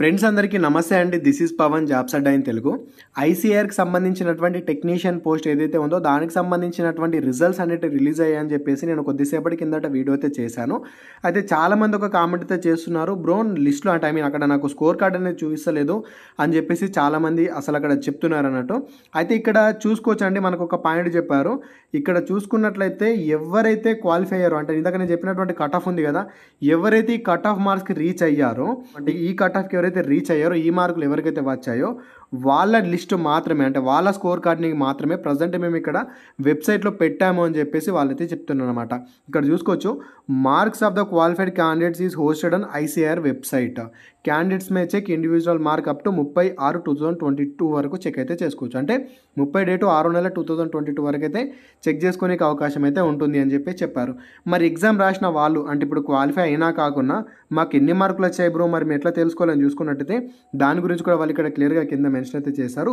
friends అందరికీ నమస్తే అండి this is Pavan jobs Adda in Telugu ఐసీఆర్కి సంబంధించినటువంటి టెక్నీషియన్ పోస్ట్ ఏదైతే ఉందో దానికి సంబంధించినటువంటి రిజల్ట్స్ అనేవి రిలీజ్ అయ్యాయని చెప్పేసి నేను కొద్దిసేపటి కిందట వీడియో అయితే చేశాను అయితే చాలామంది ఒక కామెంట్ అయితే చేస్తున్నారు బ్రోన్ లిస్ట్లో అంటే ఐ మీన్ అక్కడ నాకు స్కోర్ కార్డ్ అనేది చూపిస్తలేదు అని చెప్పేసి చాలామంది అసలు అక్కడ చెప్తున్నారు అన్నట్టు అయితే ఇక్కడ చూసుకోవచ్చు అండి మనకు ఒక పాయింట్ చెప్పారు ఇక్కడ చూసుకున్నట్లయితే ఎవరైతే క్వాలిఫై అయ్యారో అంటే ఇందాక నేను చెప్పినటువంటి కట్ ఆఫ్ ఉంది కదా ఎవరైతే ఈ కట్ ఆఫ్ మార్క్స్కి రీచ్ అయ్యారో అంటే ఈ కట్ ఆఫ్కి ఎవరైతే ఎవరైతే రీచ్ అయ్యారో ఈ మార్కులు ఎవరికైతే వచ్చాయో వాళ్ళ లిస్ట్ మాత్రమే అంటే వాళ్ళ స్కోర్ కార్డ్ని మాత్రమే ప్రజెంట్ మేము ఇక్కడ వెబ్సైట్లో పెట్టాము అని చెప్పేసి వాళ్ళైతే చెప్తున్నారు అనమాట ఇక్కడ చూసుకోవచ్చు marks of the qualified candidates is hosted on ICR website candidates may check individual mark up to ముప్పై ఆరు టూ థౌజండ్ ట్వంటీ టూ వరకు చెక్ అయితే చేసుకోవచ్చు అంటే ముప్పై డేటు ఆరు నెల టూ థౌజండ్ ట్వంటీ టూ వరకు అయితే చెక్ చేసుకునే అవకాశం అయితే ఉంటుంది అని చెప్పి చెప్పారు మరి ఎగ్జామ్ రాసిన వాళ్ళు అంటే ఇప్పుడు క్వాలిఫై అయినా కాకుండా మాకు ఎన్ని మార్కులు వచ్చాయి బ్రో మరి మేము ఎట్లా తెలుసుకోవాలని చూసుకున్నట్టయితే దాని గురించి కూడా వాళ్ళు ఇక్కడ క్లియర్గా కింద మెన్షన్ అయితే చేశారు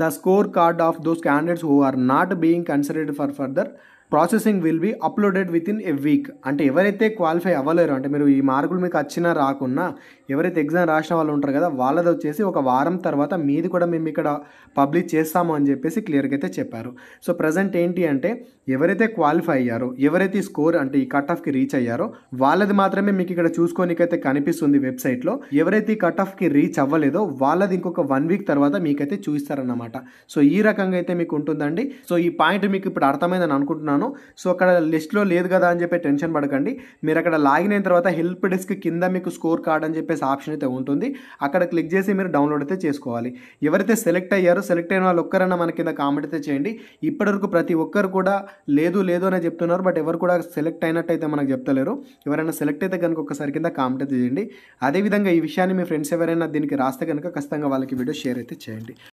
the score card of those candidates who are not being considered for further processing will be uploaded within a week అంటే ఎవరైతే క్వాలిఫై అవ్వలేరు అంటే మీరు ఈ మార్కులు మీకు వచ్చినా రాకున్నా ఎవరైతే ఎగ్జామ్ రాసిన వాళ్ళు ఉంటారు కదా వాళ్ళది వచ్చేసి ఒక వారం తర్వాత మీది కూడా మేము ఇక్కడ పబ్లిష్ చేస్తాము అని చెప్పేసి క్లియర్గా అయితే చెప్పారు సో ప్రజెంట్ ఏంటి అంటే ఎవరైతే క్వాలిఫై అయ్యారో ఎవరైతే స్కోర్ అంటే ఈ కట్ ఆఫ్కి రీచ్ అయ్యారో వాళ్ళది మాత్రమే మీకు ఇక్కడ చూసుకోనికైతే కనిపిస్తుంది వెబ్సైట్లో ఎవరైతే ఈ కట్ ఆఫ్కి రీచ్ అవ్వలేదో వాళ్ళది ఇంకొక వన్ వీక్ తర్వాత మీకైతే చూస్తారన్నమాట సో ఈ రకంగా అయితే మీకు ఉంటుందండి సో ఈ పాయింట్ మీకు ఇప్పుడు అర్థమైందని అనుకుంటున్నాను చేస్తున్నాను సో అక్కడ లిస్ట్లో లేదు కదా అని చెప్పి టెన్షన్ పడకండి మీరు అక్కడ లాగిన్ అయిన తర్వాత హెల్ప్ డెస్క్ కింద మీకు స్కోర్ కార్డ్ అని చెప్పేసి ఆప్షన్ అయితే ఉంటుంది అక్కడ క్లిక్ చేసి మీరు డౌన్లోడ్ అయితే చేసుకోవాలి ఎవరైతే సెలెక్ట్ అయ్యారో సెలెక్ట్ అయిన వాళ్ళు ఒక్కరన్నా మన కింద కామెంట్ అయితే చేయండి ఇప్పటివరకు ప్రతి ఒక్కరు కూడా లేదు లేదు అని చెప్తున్నారు బట్ ఎవరు కూడా సెలెక్ట్ అయినట్టు అయితే మనకు చెప్తలేరు ఎవరైనా సెలెక్ట్ అయితే కనుక ఒకసారి కింద కామెంట్ అయితే చేయండి అదేవిధంగా ఈ విషయాన్ని మీ ఫ్రెండ్స్ ఎవరైనా దీనికి రాస్తే కనుక ఖచ్చితంగా వాళ్ళకి వీడియో షేర్ అయితే చేయండి